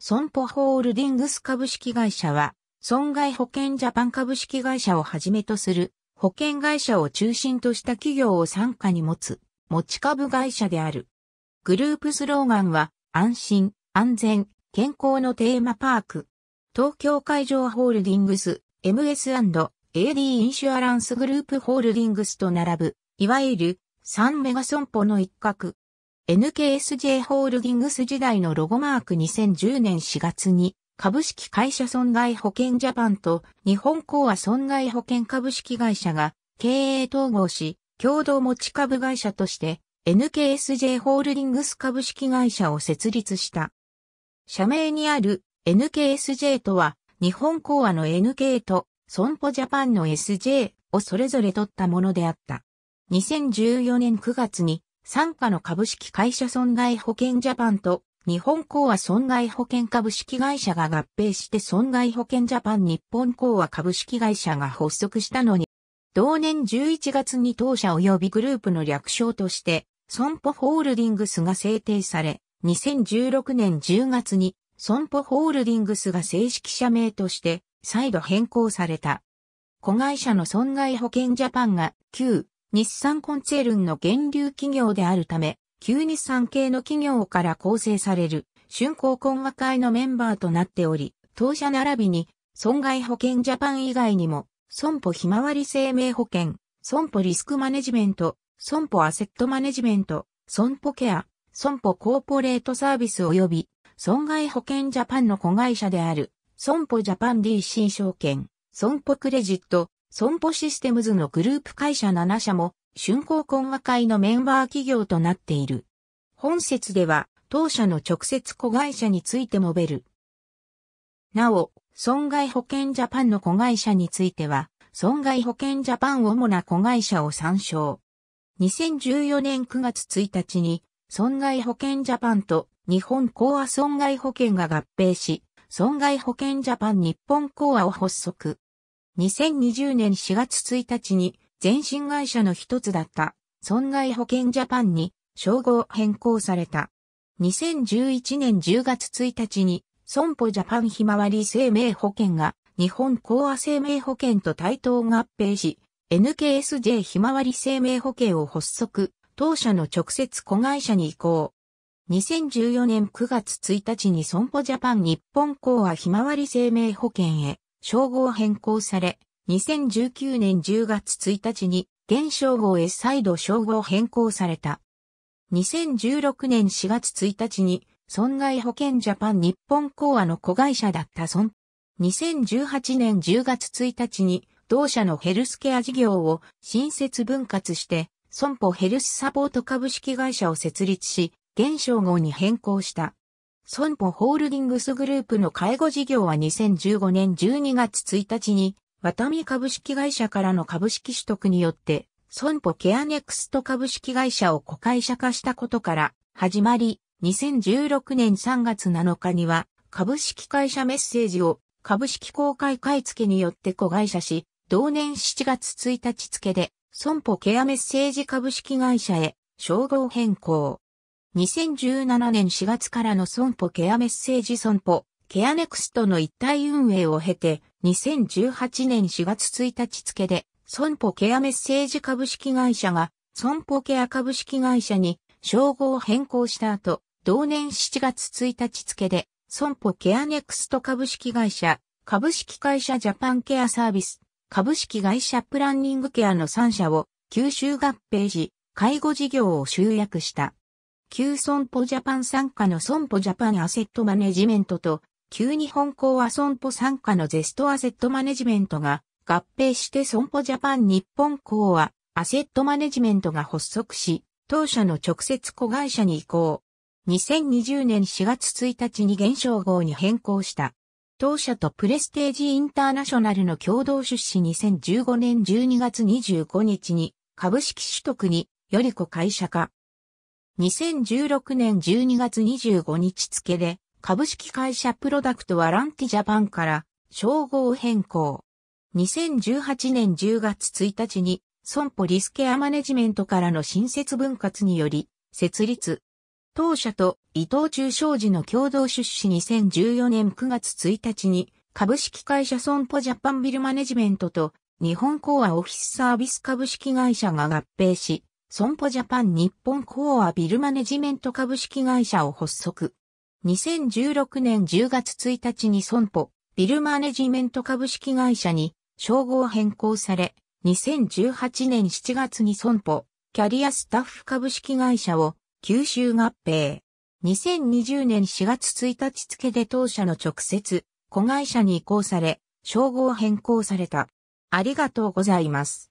損保ホールディングス株式会社は、損害保険ジャパン株式会社をはじめとする保険会社を中心とした企業を傘下に持つ持ち株会社である。グループスローガンは安心、安全、健康のテーマパーク。東京海上ホールディングス MS&AD インシュアランスグループホールディングスと並ぶ、いわゆる3メガ損保の一角。NKSJ ホールディングス時代のロゴマーク2010年4月に株式会社損害保険ジャパンと日本コア損害保険株式会社が経営統合し共同持ち株会社として NKSJ ホールディングス株式会社を設立した。社名にある NKSJ とは日本コアの NK と損保ジャパンの SJ をそれぞれ取ったものであった。2014年9月に傘下の株式会社損害保険ジャパンと日本講和損害保険株式会社が合併して損害保険ジャパン日本講和株式会社が発足したのに、同年11月に当社及びグループの略称として、損保ホールディングスが制定され、2016年10月に損保ホールディングスが正式社名として再度変更された。子会社の損害保険ジャパンが旧日産コンツェルンの源流企業であるため、旧日産系の企業から構成される、春光懇和会のメンバーとなっており、当社並びに、損害保険ジャパン以外にも、損保ひまわり生命保険、損保リスクマネジメント、損保アセットマネジメント、損保ケア、損保コーポレートサービス及び、損害保険ジャパンの子会社である、損保ジャパン DC 証券、損保クレジット、損保システムズのグループ会社7社も、春光懇話会のメンバー企業となっている。本説では、当社の直接子会社について述べる。なお、損害保険ジャパンの子会社については、損害保険ジャパン主な子会社を参照。2014年9月1日に、損害保険ジャパンと日本コア損害保険が合併し、損害保険ジャパン日本コアを発足。2020年4月1日に全身会社の一つだった損害保険ジャパンに称号変更された。2011年10月1日に損保ジャパンひまわり生命保険が日本講和生命保険と対等合併し、NKSJ ひまわり生命保険を発足、当社の直接子会社に移行。2014年9月1日に損保ジャパン日本講和ひまわり生命保険へ称号変更され、2019年10月1日に現称号へ再度称号変更された。2016年4月1日に損害保険ジャパン日本講和の子会社だった損。2018年10月1日に同社のヘルスケア事業を新設分割して損保ヘルスサポート株式会社を設立し、現称号に変更した。損保ホールディングスグループの介護事業は2015年12月1日に、ワタミ株式会社からの株式取得によって、損保ケアネクスト株式会社を子会社化したことから始まり、2016年3月7日には、株式会社メッセージを株式公開買付によって子会社し、同年7月1日付で、損保ケアメッセージ株式会社へ、称号変更。2017年4月からの損保ケアメッセージ損保、ケアネクストの一体運営を経て、2018年4月1日付で、損保ケアメッセージ株式会社が、損保ケア株式会社に、称号を変更した後、同年7月1日付で、損保ケアネクスト株式会社、株式会社ジャパンケアサービス、株式会社プランニングケアの3社を、吸収合併し、介護事業を集約した。旧損保ジャパン傘下の損保ジャパンアセットマネジメントと、旧日本興は損保傘下のゼストアセットマネジメントが合併して損保ジャパン日本興はアセットマネジメントが発足し、当社の直接子会社に移行。2020年4月1日に現象号に変更した。当社とプレステージインターナショナルの共同出資2015年12月25日に株式取得により子会社化。2016年12月25日付で、株式会社プロダクトはランティジャパンから称号変更。2018年10月1日に、損保リスケアマネジメントからの新設分割により、設立。当社と伊藤忠商事の共同出資2014年9月1日に、株式会社損保ジャパンビルマネジメントと日本コアオフィスサービス株式会社が合併し、損保ジャパン日本コアビルマネジメント株式会社を発足。2016年10月1日に損保ビルマネジメント株式会社に称号変更され、2018年7月に損保キャリアスタッフ株式会社を吸収合併。2020年4月1日付で当社の直接子会社に移行され、称号変更された。ありがとうございます。